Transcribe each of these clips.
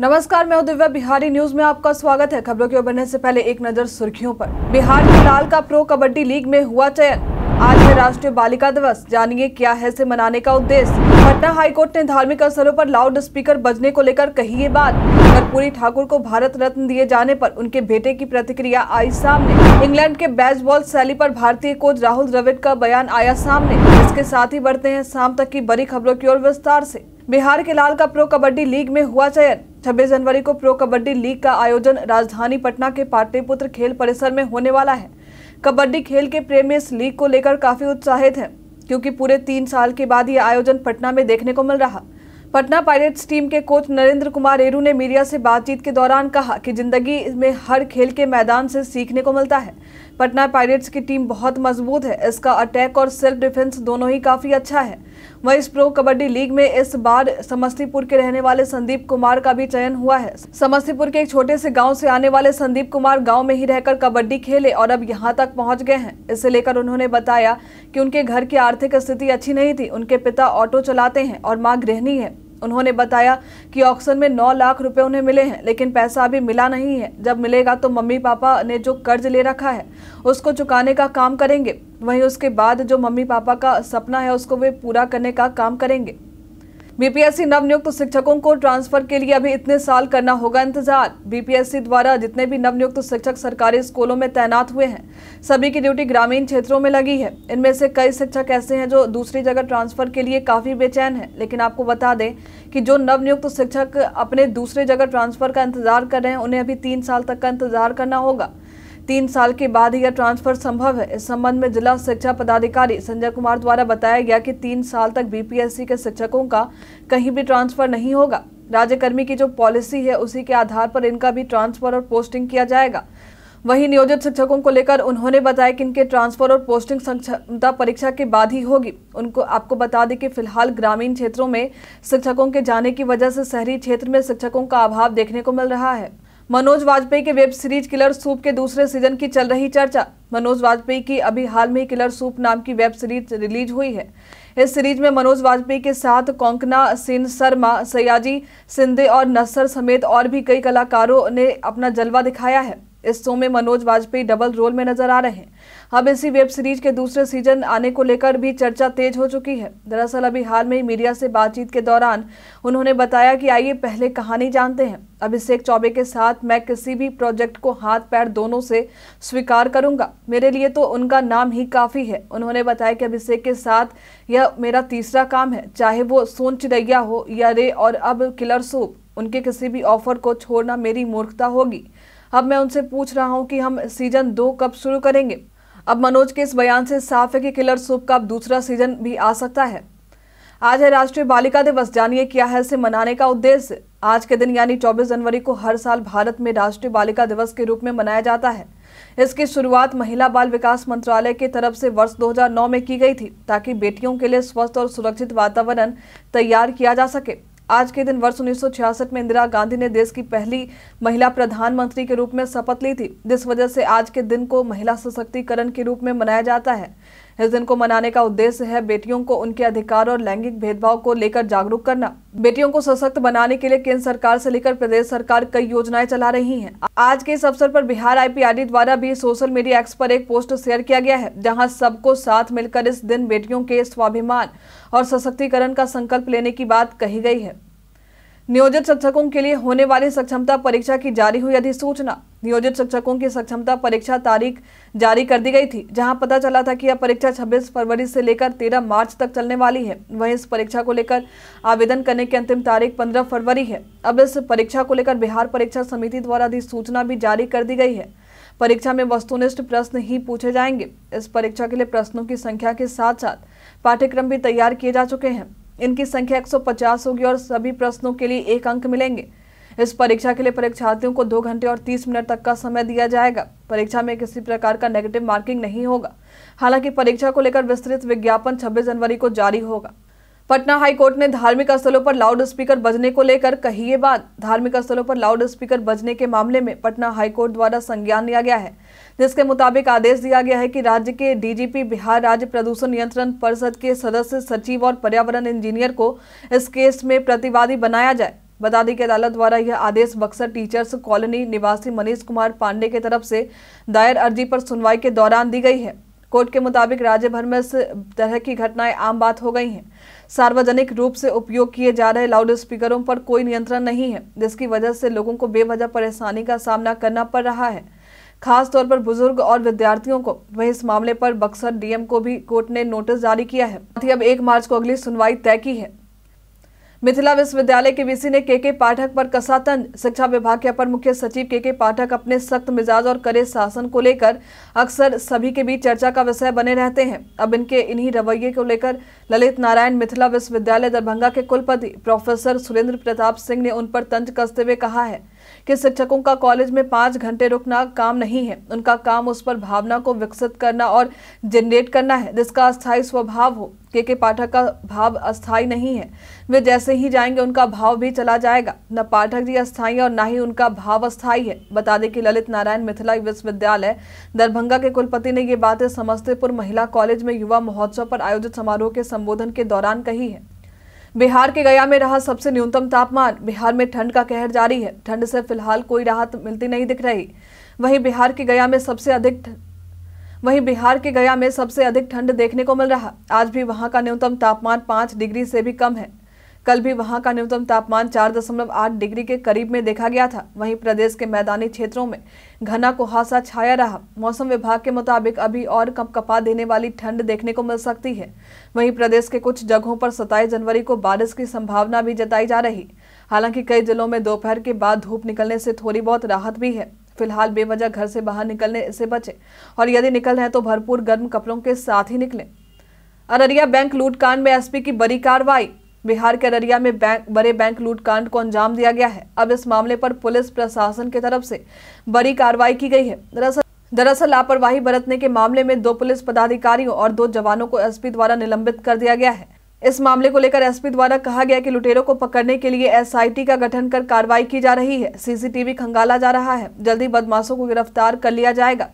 नमस्कार मैं दिव्या बिहारी न्यूज में आपका स्वागत है खबरों की ओर से पहले एक नजर सुर्खियों पर बिहार के लाल का प्रो कबड्डी लीग में हुआ चयन आज है राष्ट्रीय बालिका दिवस जानिए क्या है से मनाने का उद्देश्य पटना हाईकोर्ट ने धार्मिक अवसरों पर लाउड स्पीकर बजने को लेकर कही ये बात कर्पूरी ठाकुर को भारत रत्न दिए जाने पर उनके बेटे की प्रतिक्रिया आई सामने इंग्लैंड के बॉल शैली पर भारतीय कोच राहुल द्रविड़ का बयान आया सामने इसके साथ ही बढ़ते हैं शाम तक की बड़ी खबरों की ओर विस्तार ऐसी बिहार के लाल का प्रो कबड्डी लीग में हुआ चयन 26 जनवरी को प्रो कबड्डी लीग का आयोजन राजधानी पटना के पाटलिपुत्र खेल परिसर में होने वाला है कबड्डी खेल के प्रेमी इस लीग को लेकर काफी उत्साहित हैं क्योंकि पूरे तीन साल के बाद यह आयोजन पटना में देखने को मिल रहा पटना पायरेट्स टीम के कोच नरेंद्र कुमार एरू ने मीडिया से बातचीत के दौरान कहा कि जिंदगी में हर खेल के मैदान से सीखने को मिलता है पटना पायरेट्स की टीम बहुत मजबूत है इसका अटैक और सेल्फ डिफेंस दोनों ही काफ़ी अच्छा है वहीं इस प्रो कबड्डी लीग में इस बार समस्तीपुर के रहने वाले संदीप कुमार का भी चयन हुआ है समस्तीपुर के एक छोटे से गांव से आने वाले संदीप कुमार गांव में ही रहकर कबड्डी खेले और अब यहां तक पहुंच गए हैं इसे लेकर उन्होंने बताया कि उनके घर की आर्थिक स्थिति अच्छी नहीं थी उनके पिता ऑटो चलाते हैं और माँ गृहिणी है उन्होंने बताया कि ऑक्शन में नौ लाख रुपए उन्हें मिले हैं लेकिन पैसा अभी मिला नहीं है जब मिलेगा तो मम्मी पापा ने जो कर्ज ले रखा है उसको चुकाने का काम करेंगे वहीं उसके बाद जो मम्मी पापा का सपना है उसको वे पूरा करने का काम करेंगे बीपीएससी नवनियुक्त शिक्षकों को ट्रांसफर के लिए अभी इतने साल करना होगा इंतजार बीपीएससी द्वारा जितने भी नवनियुक्त शिक्षक सरकारी स्कूलों में तैनात हुए हैं सभी की ड्यूटी ग्रामीण क्षेत्रों में लगी है इनमें से कई शिक्षक ऐसे हैं जो दूसरी जगह ट्रांसफर के लिए काफी बेचैन है लेकिन आपको बता दें कि जो नवनियुक्त शिक्षक अपने दूसरे जगह ट्रांसफर का इंतजार कर रहे हैं उन्हें अभी तीन साल तक का इंतजार करना होगा तीन साल के बाद यह ट्रांसफर संभव है इस संबंध में जिला शिक्षा पदाधिकारी संजय कुमार द्वारा बताया गया कि तीन साल तक बीपीएससी के शिक्षकों का कहीं भी ट्रांसफर नहीं होगा राज्यकर्मी की जो पॉलिसी है उसी के आधार पर इनका भी ट्रांसफर और पोस्टिंग किया जाएगा वहीं नियोजित शिक्षकों को लेकर उन्होंने बताया कि इनके ट्रांसफर और पोस्टिंग क्षमता परीक्षा के बाद ही होगी उनको आपको बता दें कि फिलहाल ग्रामीण क्षेत्रों में शिक्षकों के जाने की वजह से शहरी क्षेत्र में शिक्षकों का अभाव देखने को मिल रहा है मनोज वाजपेयी के वेब सीरीज किलर सूप के दूसरे सीजन की चल रही चर्चा मनोज वाजपेयी की अभी हाल में किलर सूप नाम की वेब सीरीज रिलीज हुई है इस सीरीज में मनोज वाजपेयी के साथ कोंकना सिंह शर्मा सयाजी सिंधे और नसर समेत और भी कई कलाकारों ने अपना जलवा दिखाया है इस शो में मनोज वाजपेयी डबल रोल में नजर आ रहे हैं अब इसी वेब सीरीज के दूसरे सीजन आने को लेकर भी चर्चा तेज हो चुकी है दरअसल अभी हाल में ही मीडिया से बातचीत के दौरान उन्होंने बताया कि आइए पहले कहानी जानते हैं अभिषेक चौबे के साथ मैं किसी भी प्रोजेक्ट को हाथ पैर दोनों से स्वीकार करूंगा मेरे लिए तो उनका नाम ही काफ़ी है उन्होंने बताया कि अभिषेक के साथ यह मेरा तीसरा काम है चाहे वो सोन चिड़ैया हो या रे और अब किलर सूप उनके किसी भी ऑफर को छोड़ना मेरी मूर्खता होगी अब मैं उनसे पूछ रहा हूं कि हम सीजन दो कब शुरू करेंगे अब मनोज के इस बयान से साफ है कि किलर सूप का अब दूसरा सीजन भी आ सकता है आज है राष्ट्रीय बालिका दिवस जानिए क्या है इसे मनाने का उद्देश्य आज के दिन यानी 24 जनवरी को हर साल भारत में राष्ट्रीय बालिका दिवस के रूप में मनाया जाता है इसकी शुरुआत महिला बाल विकास मंत्रालय की तरफ से वर्ष 2009 में की गई थी ताकि बेटियों के लिए स्वस्थ और सुरक्षित वातावरण तैयार किया जा सके आज के दिन वर्ष उन्नीस में इंदिरा गांधी ने देश की पहली महिला प्रधानमंत्री के रूप में शपथ ली थी जिस वजह से आज के दिन को महिला सशक्तिकरण के रूप में मनाया जाता है इस दिन को मनाने का उद्देश्य है बेटियों को उनके अधिकार और लैंगिक भेदभाव को लेकर जागरूक करना बेटियों को सशक्त बनाने के लिए केंद्र सरकार से लेकर प्रदेश सरकार कई योजनाएं चला रही है आज के इस अवसर पर बिहार आईपीआरडी द्वारा भी सोशल मीडिया एक्स पर एक पोस्ट शेयर किया गया है जहां सबको साथ मिलकर इस दिन बेटियों के स्वाभिमान और सशक्तिकरण का संकल्प लेने की बात कही गई है नियोजित शिक्षकों के लिए होने वाली सक्षमता परीक्षा की जारी हुई अधिसूचना नियोजित शिक्षकों की सक्षमता परीक्षा तारीख जारी कर दी गई थी जहां पता चला था कि यह परीक्षा 26 फरवरी से लेकर 13 मार्च तक चलने वाली है वहीं इस परीक्षा को लेकर आवेदन करने की अंतिम तारीख 15 फरवरी है अब इस परीक्षा को लेकर बिहार परीक्षा समिति द्वारा अधिसूचना भी जारी कर दी गई है परीक्षा में वस्तुनिष्ठ प्रश्न ही पूछे जाएंगे इस परीक्षा के लिए प्रश्नों की संख्या के साथ साथ पाठ्यक्रम भी तैयार किए जा चुके हैं इनकी संख्या एक होगी और सभी प्रश्नों के लिए एक अंक मिलेंगे इस परीक्षा के लिए परीक्षार्थियों को दो घंटे और तीस मिनट तक का समय दिया जाएगा परीक्षा में किसी प्रकार का नेगेटिव मार्किंग नहीं होगा हालांकि परीक्षा को लेकर विस्तृत विज्ञापन छब्बीस जनवरी को जारी होगा पटना हाईकोर्ट ने धार्मिक स्थलों पर लाउड स्पीकर बजने को लेकर कही ये बात धार्मिक स्थलों पर लाउड स्पीकर बजने के मामले में पटना हाईकोर्ट द्वारा संज्ञान लिया गया है जिसके मुताबिक आदेश दिया गया है कि राज्य के डीजीपी बिहार राज्य प्रदूषण नियंत्रण परिषद के सदस्य सचिव और पर्यावरण इंजीनियर को इस केस में प्रतिवादी बनाया जाए बता दें कि अदालत द्वारा यह आदेश बक्सर टीचर्स कॉलोनी निवासी मनीष कुमार पांडे की तरफ से दायर अर्जी पर सुनवाई के दौरान दी गई है कोर्ट के मुताबिक राज्य भर में इस तरह की घटनाएं आम बात हो गई हैं सार्वजनिक रूप से उपयोग किए जा रहे लाउड स्पीकरों पर कोई नियंत्रण नहीं है जिसकी वजह से लोगों को बेवजह परेशानी का सामना करना पड़ रहा है खास तौर पर बुजुर्ग और विद्यार्थियों को वह इस मामले पर बक्सर डीएम को भी कोर्ट ने नोटिस जारी किया है अब एक मार्च को अगली सुनवाई तय की है मिथिला विश्वविद्यालय के वीसी ने के के पाठक पर कसा तंज शिक्षा विभाग के अपर मुख्य सचिव के के पाठक अपने सख्त मिजाज और करे शासन को लेकर अक्सर सभी के बीच चर्चा का विषय बने रहते हैं अब इनके इन्हीं रवैये को लेकर ललित नारायण मिथिला विश्वविद्यालय दरभंगा के कुलपति प्रोफेसर सुरेंद्र प्रताप सिंह ने उन पर तंज कसते हुए कहा है कि शिक्षकों का कॉलेज में पाँच घंटे रुकना काम नहीं है उनका काम उस पर भावना को विकसित करना और जनरेट करना है जिसका अस्थायी स्वभाव हो के के पाठक का भाव अस्थायी नहीं है वे जैसे ही जाएंगे उनका भाव भी चला जाएगा न पाठक जी अस्थायी और न ही उनका भाव अस्थायी है बता दें कि ललित नारायण मिथिला विश्वविद्यालय दरभंगा के कुलपति ने ये बातें समस्तीपुर महिला कॉलेज में युवा महोत्सव पर आयोजित समारोह के संबोधन के दौरान कही है बिहार के गया में रहा सबसे न्यूनतम तापमान बिहार में ठंड का कहर जारी है ठंड से फिलहाल कोई राहत मिलती नहीं दिख रही वहीं बिहार के गया में सबसे अधिक वहीं बिहार के गया में सबसे अधिक ठंड देखने को मिल रहा आज भी वहां का न्यूनतम तापमान पाँच डिग्री से भी कम है कल भी वहां का न्यूनतम तापमान 4.8 डिग्री के करीब में देखा गया था वहीं प्रदेश के मैदानी क्षेत्रों में घना कुहासा छाया रहा मौसम विभाग के मुताबिक अभी और कपकपा देने वाली ठंड देखने को मिल सकती है वहीं प्रदेश के कुछ जगहों पर सताईस जनवरी को बारिश की संभावना भी जताई जा रही हालांकि कई जिलों में दोपहर के बाद धूप निकलने से थोड़ी बहुत राहत भी है फिलहाल बेवजह घर से बाहर निकलने से बचे और यदि निकल रहे तो भरपूर गर्म कपड़ों के साथ ही निकले अररिया बैंक लूटकांड में एसपी की बड़ी कार्रवाई बिहार के अररिया में बैंक बड़े बैंक लूटकांड को अंजाम दिया गया है अब इस मामले पर पुलिस प्रशासन की तरफ से बड़ी कार्रवाई की गई है दरअसल लापरवाही बरतने के मामले में दो पुलिस पदाधिकारियों और दो जवानों को एसपी द्वारा निलंबित कर दिया गया है इस मामले को लेकर एसपी द्वारा कहा गया कि लुटेरों को पकड़ने के लिए एसआईटी का गठन कर कार्रवाई की जा रही है सीसीटीवी खंगाला जा रहा है जल्दी बदमाशों को गिरफ्तार कर लिया जाएगा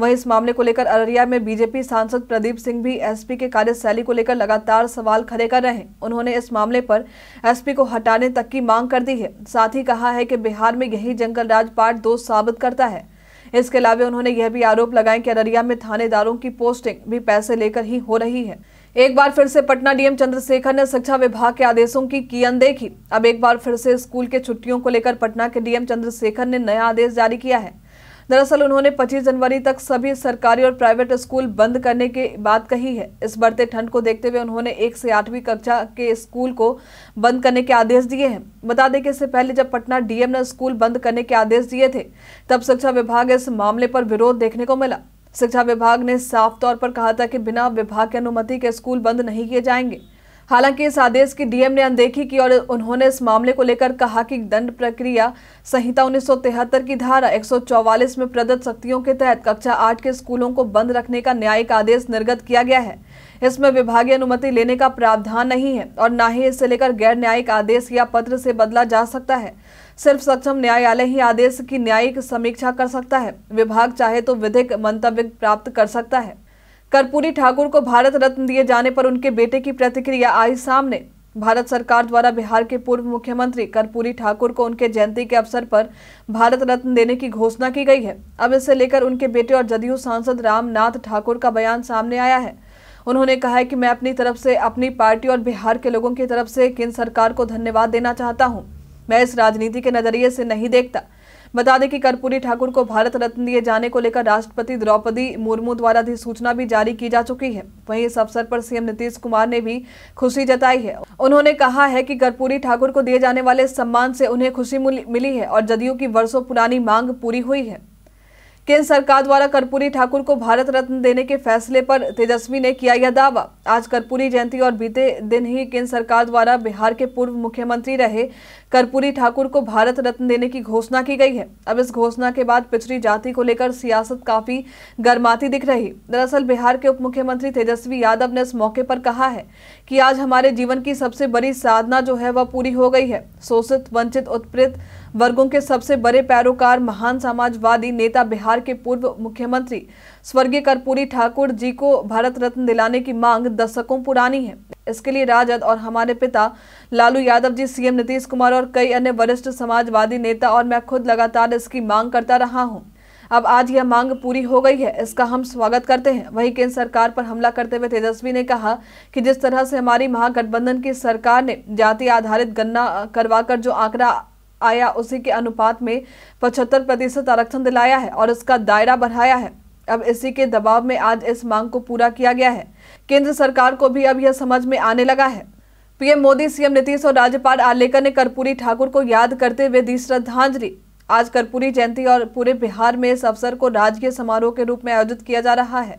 वहीं इस मामले को लेकर अररिया में बीजेपी सांसद प्रदीप सिंह भी एसपी के कार्यशैली को लेकर लगातार सवाल खड़े कर रहे हैं उन्होंने इस मामले पर एसपी को हटाने तक की मांग कर दी है साथ ही कहा है कि बिहार में यही जंगल राज पार्ट दोष साबित करता है इसके अलावा उन्होंने यह भी आरोप लगाया कि अररिया में थानेदारों की पोस्टिंग भी पैसे लेकर ही हो रही है एक बार फिर से पटना डीएम चंद्रशेखर ने शिक्षा विभाग के आदेशों की की अनदेखी अब एक बार फिर से स्कूल के छुट्टियों को लेकर पटना के डीएम चंद्रशेखर ने नया आदेश जारी किया है दरअसल उन्होंने 25 जनवरी तक सभी सरकारी और प्राइवेट स्कूल बंद करने की बात कही है इस बढ़ते ठंड को देखते हुए उन्होंने एक से आठवीं कक्षा के स्कूल को बंद करने के आदेश दिए हैं बता दें कि इससे पहले जब पटना डीएम ने स्कूल बंद करने के आदेश दिए थे तब शिक्षा विभाग इस मामले पर विरोध देखने को मिला शिक्षा विभाग ने साफ तौर पर कहा था कि बिना विभाग की अनुमति के स्कूल बंद नहीं किए जाएंगे हालांकि इस आदेश की डीएम ने अनदेखी की और उन्होंने इस मामले को लेकर कहा कि दंड प्रक्रिया संहिता उन्नीस की धारा 144 में प्रदत्त शक्तियों के तहत कक्षा आठ के स्कूलों को बंद रखने का न्यायिक आदेश निर्गत किया गया है इसमें विभागीय अनुमति लेने का प्रावधान नहीं है और न ही इसे लेकर गैर न्यायिक आदेश या पत्र से बदला जा सकता है सिर्फ सक्षम न्यायालय ही आदेश की न्यायिक समीक्षा कर सकता है विभाग चाहे तो विधिक मंतव्य प्राप्त कर सकता है कर्पूरी ठाकुर को भारत रत्न दिए जाने पर उनके बेटे की प्रतिक्रिया आई सामने भारत सरकार द्वारा बिहार के पूर्व मुख्यमंत्री कर्पूरी ठाकुर को उनके जयंती के अवसर पर भारत रत्न देने की घोषणा की गई है अब इसे लेकर उनके बेटे और जदयू सांसद रामनाथ ठाकुर का बयान सामने आया है उन्होंने कहा है कि मैं अपनी तरफ से अपनी पार्टी और बिहार के लोगों की तरफ से केंद्र सरकार को धन्यवाद देना चाहता हूँ मैं इस राजनीति के नज़रिए से नहीं देखता बता दें कि कर्पूरी ठाकुर को भारत रत्न दिए जाने को लेकर राष्ट्रपति द्रौपदी मुर्मू द्वारा अधिसूचना भी जारी की जा चुकी है वहीं इस अवसर पर सीएम नीतीश कुमार ने भी खुशी जताई है उन्होंने कहा है कि कर्पूरी ठाकुर को दिए जाने वाले सम्मान से उन्हें खुशी मिली है और जदयू की वर्षों पुरानी मांग पूरी हुई है केंद्र सरकार द्वारा कर्पूरी ठाकुर को भारत रत्न देने के फैसले पर तेजस्वी ने किया यह दावा आज कर्पूरी जयंती और बीते दिन ही केंद्र सरकार द्वारा बिहार के पूर्व मुख्यमंत्री रहे कर्पूरी ठाकुर को भारत रत्न देने की घोषणा की गई है अब इस घोषणा के बाद पिछड़ी जाति को लेकर सियासत काफी गर्माती दिख रही दरअसल बिहार के उप मुख्यमंत्री तेजस्वी यादव ने इस मौके पर कहा है की आज हमारे जीवन की सबसे बड़ी साधना जो है वह पूरी हो गई है शोषित वंचित उत्पीड़ित वर्गों के सबसे बड़े पैरोकार महान समाजवादी नेता बिहार के पूर्व मुख्यमंत्री स्वर्गीय कर्पूरी ठाकुर जी को भारत रत्न दिलाने की मांग दशकों पुरानी है इसके लिए राजद और हमारे पिता लालू यादव जी सीएम नीतीश कुमार और कई अन्य वरिष्ठ समाजवादी नेता और मैं खुद लगातार इसकी मांग करता रहा हूँ अब आज यह मांग पूरी हो गई है इसका हम स्वागत करते हैं वहीं केंद्र सरकार पर हमला करते हुए तेजस्वी ने कहा कि जिस तरह से हमारी महागठबंधन की सरकार ने जाति आधारित गन्ना करवाकर जो आंकड़ा आया उसी के अनुपात में पचहत्तर प्रतिशत आरक्षण दिलाया है और इसका दायरा बढ़ाया है अब इसी के दबाव में आज इस मांग को पूरा किया गया है केंद्र सरकार को भी अब यह समझ में आने लगा है पीएम मोदी सीएम नीतीश और राज्यपाल आलेकर ने कर्पूरी ठाकुर को याद करते हुए दी श्रद्धांजलि आज कर्पूरी जयंती और पूरे बिहार में इस अवसर को राजकीय समारोह के रूप में आयोजित किया जा रहा है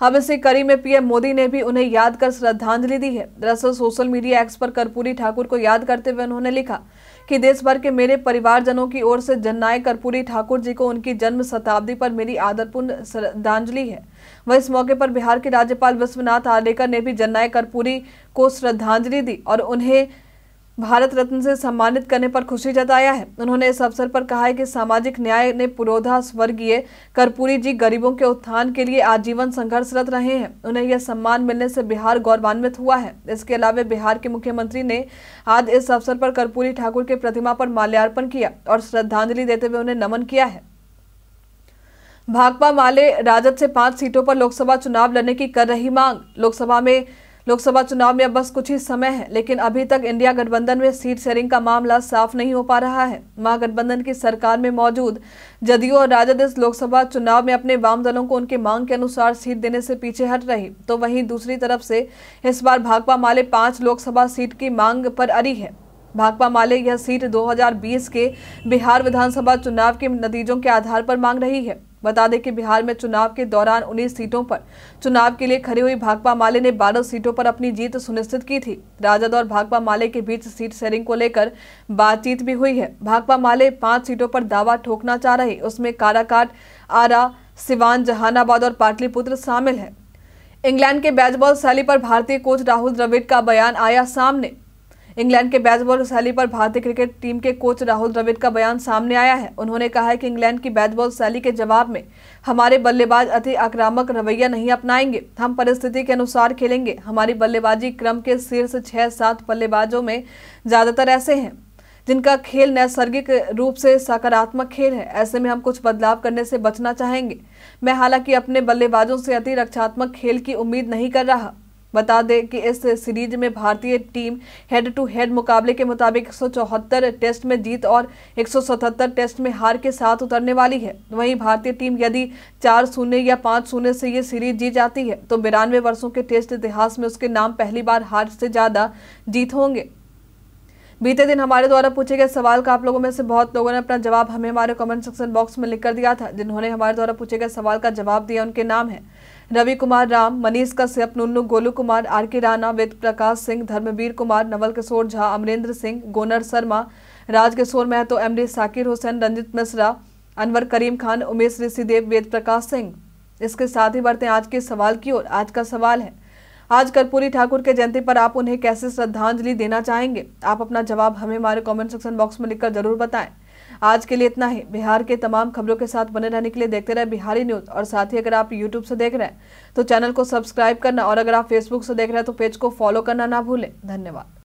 हम इसी कड़ी में पीएम मोदी ने भी उन्हें याद कर श्रद्धांजलि दी है दरअसल सोशल मीडिया एक्स पर कर्पूरी ठाकुर को याद करते हुए उन्होंने लिखा कि देश भर के मेरे परिवारजनों की ओर से जननायक कर्पूरी ठाकुर जी को उनकी जन्म शताब्दी पर मेरी आदरपूर्ण श्रद्धांजलि है वह इस मौके पर बिहार के राज्यपाल विश्वनाथ आडेकर ने भी जननायक कर्पूरी को श्रद्धांजलि दी और उन्हें भारत रत्न से सम्मानित करने पर खुशी जताया है उन्होंने इस अवसर पर कहा है कि सामाजिक न्याय ने पुरोधा स्वर्गीय कर्पूरी जी गरीबों के उत्थान के लिए आजीवन संघर्षरत रहे हैं उन्हें यह सम्मान मिलने से बिहार गौरवान्वित हुआ है इसके अलावा बिहार के मुख्यमंत्री ने आज इस अवसर पर कर्पूरी ठाकुर के प्रतिमा पर माल्यार्पण किया और श्रद्धांजलि देते हुए उन्हें नमन किया है भाकपा माले राजद से पांच सीटों पर लोकसभा चुनाव लड़ने की कर रही मांग लोकसभा में लोकसभा चुनाव में अब बस कुछ ही समय है लेकिन अभी तक इंडिया गठबंधन में सीट शेयरिंग का मामला साफ नहीं हो पा रहा है महागठबंधन की सरकार में मौजूद जदयू और राजद इस लोकसभा चुनाव में अपने वाम दलों को उनके मांग के अनुसार सीट देने से पीछे हट रही तो वहीं दूसरी तरफ से इस बार भाकपा माले पांच लोकसभा सीट की मांग पर अड़ी है भाकपा माले यह सीट 2020 के बिहार विधानसभा चुनाव के नतीजों के आधार पर मांग रही है बता दें कि बिहार में चुनाव के दौरान उन्नीस सीटों पर चुनाव के लिए खड़ी हुई भाकपा माले ने बारह सीटों पर अपनी जीत सुनिश्चित की थी राजद और भाकपा माले के बीच सीट शेयरिंग को लेकर बातचीत भी हुई है भाकपा माले पांच सीटों पर दावा ठोकना चाह रही उसमें काराकाट आरा सिवान जहानाबाद और पाटलिपुत्र शामिल है इंग्लैंड के बैजबॉल शैली पर भारतीय कोच राहुल द्रविड़ का बयान आया सामने इंग्लैंड के बैजबॉल शैली पर भारतीय क्रिकेट टीम के कोच राहुल द्रविड़ का बयान सामने आया है उन्होंने कहा है कि इंग्लैंड की बैजबॉल शैली के जवाब में हमारे बल्लेबाज अति आक्रामक रवैया नहीं अपनाएंगे हम परिस्थिति के अनुसार खेलेंगे हमारी बल्लेबाजी क्रम के शीर्ष छह सात बल्लेबाजों में ज्यादातर ऐसे हैं जिनका खेल नैसर्गिक रूप से सकारात्मक खेल है ऐसे में हम कुछ बदलाव करने से बचना चाहेंगे मैं हालांकि अपने बल्लेबाजों से अति रक्षात्मक खेल की उम्मीद नहीं कर रहा बता दें कि इस सीरीज में भारतीय टीम हेड टू हेड मुकाबले के मुताबिक 174 टेस्ट में जीत और 177 टेस्ट में हार के साथ उतरने वाली है वहीं भारतीय टीम यदि चार शून्य या पाँच शून्य से ये सीरीज जीत जाती है तो बिरानवे वर्षों के टेस्ट इतिहास में उसके नाम पहली बार हार से ज़्यादा जीत होंगे बीते दिन हमारे द्वारा पूछे गए सवाल का आप लोगों में से बहुत लोगों ने अपना जवाब हमें हमारे कमेंट सेक्शन बॉक्स में लिख कर दिया था जिन्होंने हमारे द्वारा पूछे गए सवाल का जवाब दिया उनके नाम है Ravi Kumar Ram Manish Kashyap Nunnu Golu Kumar R K Rana Ved Prakash Singh Dharmveer Kumar Naval Kishore Jha Amrendra Singh Gonar Sharma Rajkishore Mahto M D Sakir Hussain Ranjit Mishra Anwar Karim Khan Umesh Rishidev Ved Prakash Singh इसके साथ ही बढ़ते हैं आज के सवाल की ओर आज का सवाल है आज कर्पूरी ठाकुर के जयंती पर आप उन्हें कैसे श्रद्धांजलि देना चाहेंगे आप अपना जवाब हमें हमारे कमेंट सेक्शन बॉक्स में लिखकर जरूर बताएं आज के लिए इतना ही बिहार के तमाम खबरों के साथ बने रहने के लिए देखते रहे बिहारी न्यूज और साथ ही अगर आप यूट्यूब से देख रहे हैं तो चैनल को सब्सक्राइब करना और अगर आप फेसबुक से देख रहे हैं तो पेज को फॉलो करना ना भूलें धन्यवाद